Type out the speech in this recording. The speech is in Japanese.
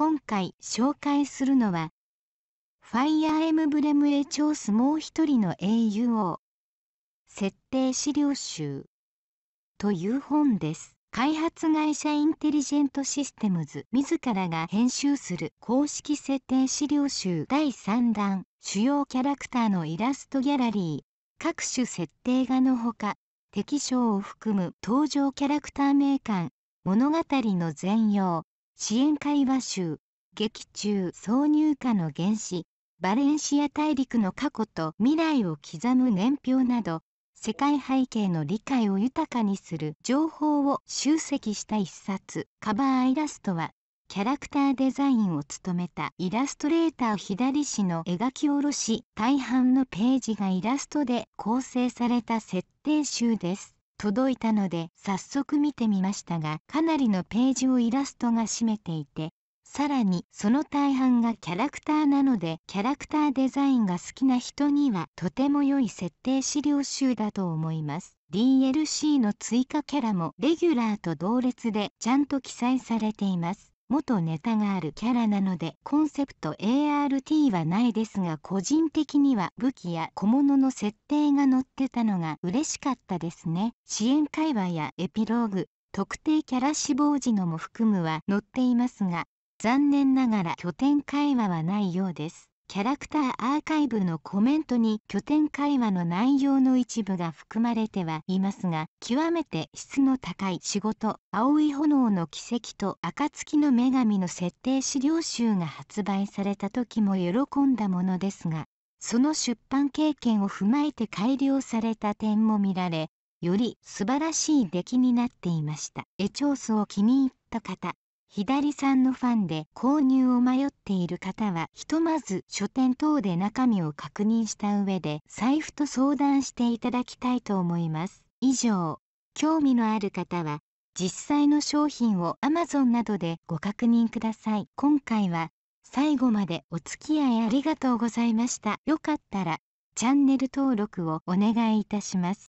今回紹介するのは、ファイアーエムブレムへ超すもう一人の英雄を、設定資料集という本です。開発会社インテリジェントシステムズ自らが編集する公式設定資料集第3弾主要キャラクターのイラストギャラリー各種設定画のほか適将を含む登場キャラクター名鑑物語の全容支援会話集劇中挿入歌の原始バレンシア大陸の過去と未来を刻む年表など世界背景の理解を豊かにする情報を集積した一冊カバーイラストはキャラクターデザインを務めたイラストレーター左氏の描き下ろし大半のページがイラストで構成された設定集です。届いたので早速見てみましたがかなりのページをイラストが占めていてさらにその大半がキャラクターなのでキャラクターデザインが好きな人にはとても良い設定資料集だと思います DLC の追加キャラもレギュラーと同列でちゃんと記載されています元ネタがあるキャラなのでコンセプト ART はないですが個人的には武器や小物の設定が載ってたのが嬉しかったですね支援会話やエピローグ特定キャラ死亡時のも含むは載っていますが残念ながら拠点会話はないようですキャラクターアーカイブのコメントに拠点会話の内容の一部が含まれてはいますが極めて質の高い仕事「青い炎の奇跡」と「暁の女神」の設定資料集が発売された時も喜んだものですがその出版経験を踏まえて改良された点も見られより素晴らしい出来になっていました。エチョースを気に入った方左さんのファンで購入を迷っている方はひとまず書店等で中身を確認した上で財布と相談していただきたいと思います。以上、興味のある方は実際の商品を Amazon などでご確認ください。今回は最後までお付き合いありがとうございました。よかったらチャンネル登録をお願いいたします。